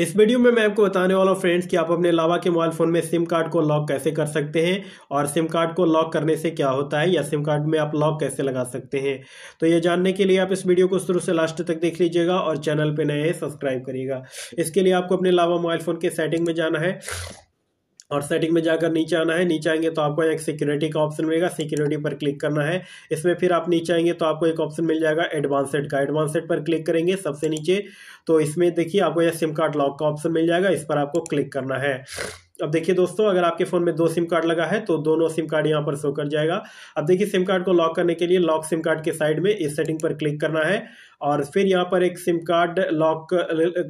इस वीडियो में मैं आपको बताने वाला हूँ फ्रेंड्स कि आप अपने लावा के मोबाइल फ़ोन में सिम कार्ड को लॉक कैसे कर सकते हैं और सिम कार्ड को लॉक करने से क्या होता है या सिम कार्ड में आप लॉक कैसे लगा सकते हैं तो ये जानने के लिए आप इस वीडियो को शुरू से लास्ट तक देख लीजिएगा और चैनल पर नए सब्सक्राइब करिएगा इसके लिए आपको अपने लावा मोबाइल फ़ोन के सेटिंग में जाना है और सेटिंग में जाकर नीचे आना है नीचे आएंगे तो आपको एक सिक्योरिटी का ऑप्शन मिलेगा सिक्योरिटी पर क्लिक करना है इसमें फिर आप नीचे आएंगे तो आपको एक ऑप्शन मिल जाएगा एडवांस सेट का एडवांस सेट पर क्लिक करेंगे सबसे नीचे तो इसमें देखिए आपको यह सिम कार्ड लॉक का ऑप्शन मिल जाएगा इस पर आपको क्लिक करना है अब देखिए दोस्तों अगर आपके फ़ोन में दो सिम कार्ड लगा है तो दोनों सिम कार्ड यहाँ पर शो कर जाएगा अब देखिए सिम कार्ड को लॉक करने के लिए लॉक सिम कार्ड के साइड में इस सेटिंग पर क्लिक करना है और फिर यहाँ पर एक सिम कार्ड लॉक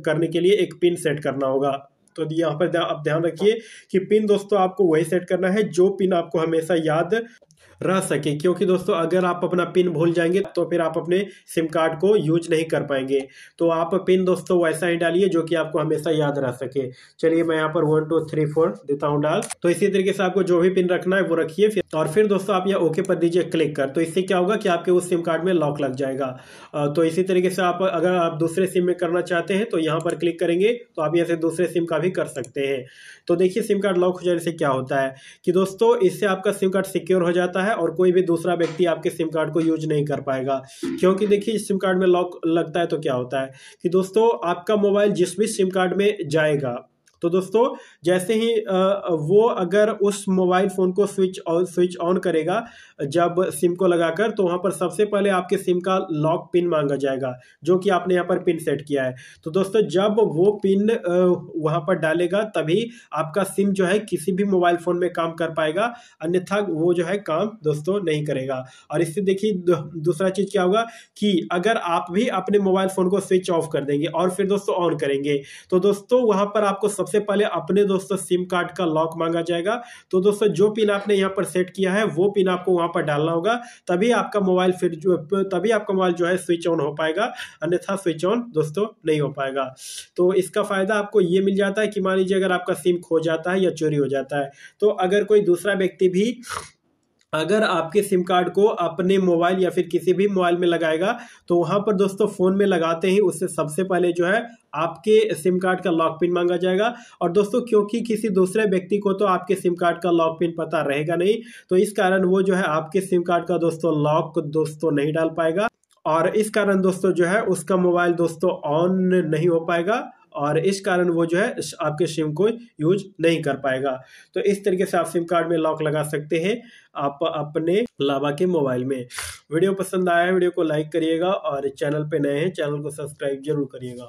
करने के लिए एक पिन सेट करना होगा तो यहाँ पर आप ध्यान रखिए कि पिन दोस्तों आपको वही सेट करना है जो पिन आपको हमेशा याद रह सके क्योंकि दोस्तों अगर आप अपना पिन भूल जाएंगे तो फिर आप अपने सिम कार्ड को यूज नहीं कर पाएंगे तो आप पिन दोस्तों वैसा ही डालिए जो कि आपको हमेशा याद रह सके चलिए मैं यहाँ पर वन टू थ्री फोर देता हूँ डाल तो इसी तरीके से आपको जो भी पिन रखना है वो रखिए फिर और फिर दोस्तों आप यहाँ ओके पर दीजिए क्लिक कर तो इससे क्या होगा कि आपके उस सिम कार्ड में लॉक लग जाएगा तो इसी तरीके से आप अगर आप दूसरे सिम में करना चाहते हैं तो यहाँ पर क्लिक करेंगे तो आप यहाँ से दूसरे सिम का भी भी कर सकते हैं तो देखिए सिम कार्ड लॉक हो जाने से क्या होता है कि दोस्तों इससे आपका सिम कार्ड सिक्योर हो जाता है और कोई भी दूसरा व्यक्ति आपके सिम कार्ड को यूज नहीं कर पाएगा क्योंकि देखिए सिम कार्ड में लॉक लगता है तो क्या होता है कि दोस्तों आपका मोबाइल जिस भी सिम कार्ड में जाएगा तो दोस्तों जैसे ही वो अगर उस मोबाइल फ़ोन को स्विच ऑन स्विच ऑन करेगा जब सिम को लगाकर तो वहाँ पर सबसे पहले आपके सिम का लॉक पिन मांगा जाएगा जो कि आपने यहाँ पर पिन सेट किया है तो दोस्तों जब वो पिन वहाँ पर डालेगा तभी आपका सिम जो है किसी भी मोबाइल फ़ोन में काम कर पाएगा अन्यथा वो जो है काम दोस्तों नहीं करेगा और इससे देखिए दूसरा चीज़ क्या होगा कि अगर आप भी अपने मोबाइल फ़ोन को स्विच ऑफ कर देंगे और फिर दोस्तों ऑन करेंगे तो दोस्तों वहाँ पर आपको सब सबसे पहले अपने दोस्तों सिम कार्ड का लॉक मांगा जाएगा तो दोस्तों जो पिन आपने यहाँ पर सेट किया है वो पिन आपको वहाँ पर डालना होगा तभी आपका मोबाइल फिर जो तभी आपका मोबाइल जो है स्विच ऑन हो पाएगा अन्यथा स्विच ऑन दोस्तों नहीं हो पाएगा तो इसका फ़ायदा आपको ये मिल जाता है कि मान लीजिए अगर आपका सिम खो जाता है या चोरी हो जाता है तो अगर कोई दूसरा व्यक्ति भी अगर आपके सिम कार्ड को अपने मोबाइल या फिर किसी भी मोबाइल में लगाएगा तो वहाँ पर दोस्तों फ़ोन में लगाते ही उससे सबसे पहले जो है आपके सिम कार्ड का लॉक पिन मांगा जाएगा और दोस्तों क्योंकि किसी दूसरे व्यक्ति को तो आपके सिम कार्ड का लॉक पिन पता रहेगा नहीं तो इस कारण वो जो है आपके सिम कार्ड का दोस्तों लॉक दोस्तों नहीं डाल पाएगा और इस कारण दोस्तों जो है उसका मोबाइल दोस्तों ऑन नहीं हो पाएगा और इस कारण वो जो है आपके सिम को यूज नहीं कर पाएगा तो इस तरीके से आप सिम कार्ड में लॉक लगा सकते हैं आप अपने लाभा के मोबाइल में वीडियो पसंद आया है वीडियो को लाइक करिएगा और चैनल पे नए हैं चैनल को सब्सक्राइब जरूर करिएगा